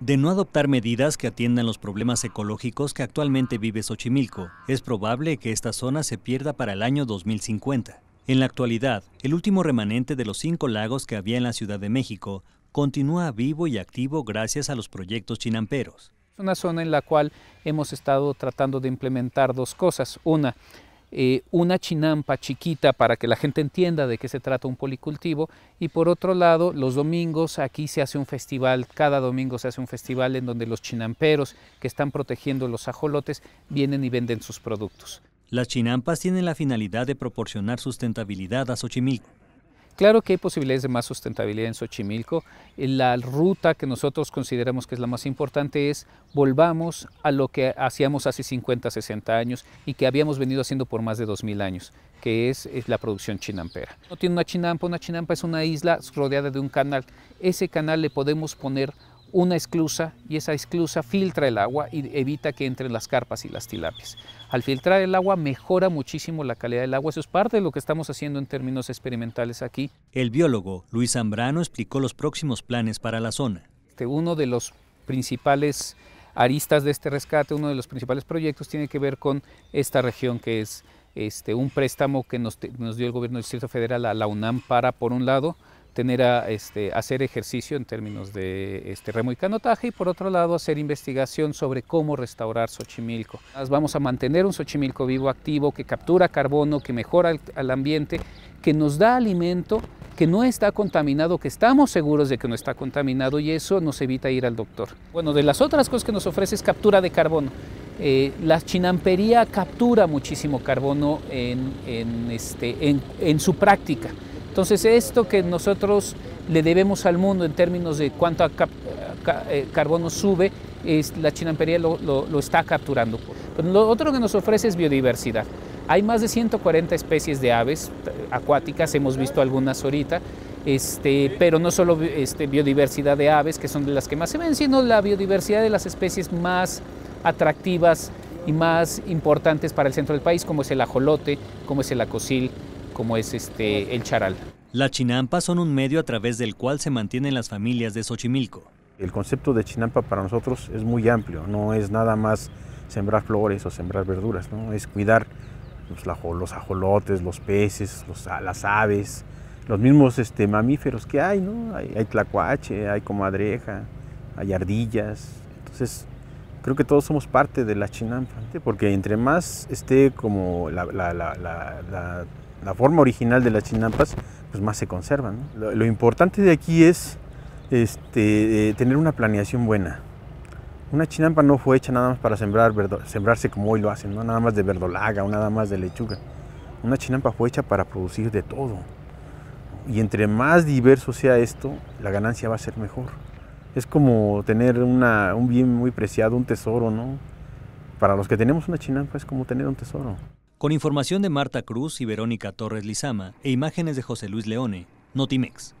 De no adoptar medidas que atiendan los problemas ecológicos que actualmente vive Xochimilco, es probable que esta zona se pierda para el año 2050. En la actualidad, el último remanente de los cinco lagos que había en la Ciudad de México continúa vivo y activo gracias a los proyectos chinamperos. Es una zona en la cual hemos estado tratando de implementar dos cosas. Una, eh, una chinampa chiquita para que la gente entienda de qué se trata un policultivo y por otro lado los domingos aquí se hace un festival, cada domingo se hace un festival en donde los chinamperos que están protegiendo los ajolotes vienen y venden sus productos. Las chinampas tienen la finalidad de proporcionar sustentabilidad a Xochimilco. Claro que hay posibilidades de más sustentabilidad en Xochimilco. La ruta que nosotros consideramos que es la más importante es volvamos a lo que hacíamos hace 50, 60 años y que habíamos venido haciendo por más de 2000 años, que es, la producción chinampera. No tiene una chinampa, una chinampa es una isla rodeada de un canal. Ese canal le podemos poner una esclusa y esa esclusa filtra el agua y evita que entren las carpas y las tilapias. Al filtrar el agua mejora muchísimo la calidad del agua, eso es parte de lo que estamos haciendo en términos experimentales aquí. El biólogo Luis Zambrano explicó los próximos planes para la zona. Este, uno de los principales aristas de este rescate, uno de los principales proyectos tiene que ver con esta región que es este, un préstamo que nos, nos dio el gobierno del Distrito Federal a la UNAM para, por un lado, tener a este, hacer ejercicio en términos de este, remo y canotaje y por otro lado hacer investigación sobre cómo restaurar Xochimilco. Vamos a mantener un Xochimilco vivo activo que captura carbono, que mejora el, al ambiente, que nos da alimento, que no está contaminado, que estamos seguros de que no está contaminado y eso nos evita ir al doctor. Bueno, de las otras cosas que nos ofrece es captura de carbono. Eh, la chinampería captura muchísimo carbono en, en, este, en su práctica. Entonces, esto que nosotros le debemos al mundo en términos de cuánto eh, carbono sube, es, la chinampería lo, está capturando. lo otro que nos ofrece es biodiversidad. Hay más de 140 especies de aves acuáticas, hemos visto algunas ahorita, este, pero no solo este, biodiversidad de aves, que son de las que más se ven, sino la biodiversidad de las especies más atractivas y más importantes para el centro del país, como es el ajolote, como es el acosil como es este el charal. Las chinampa son un medio a través del cual se mantienen las familias de Xochimilco. El concepto de chinampa para nosotros es muy amplio, no es nada más sembrar flores o sembrar verduras, ¿no? es cuidar pues, los, ajolotes, los peces, las aves, los mismos este, mamíferos que hay, ¿no? hay, tlacuache, hay comadreja, hay ardillas, entonces creo que todos somos parte de la chinampa, porque entre más esté como la la forma original de las chinampas, pues más se conservan. Lo, importante de aquí es este, eh, tener una planeación buena. Una chinampa no fue hecha nada más para sembrar sembrarse como hoy lo hacen, no nada más de verdolaga o nada más de lechuga. Una chinampa fue hecha para producir de todo. Y entre más diverso sea esto, la ganancia va a ser mejor. Es como tener un bien muy preciado, un tesoro, ¿no? Para los que tenemos una chinampa es como tener un tesoro. Con información de Marta Cruz y Verónica Torres Lizama e imágenes de José Luis Leone, Notimex.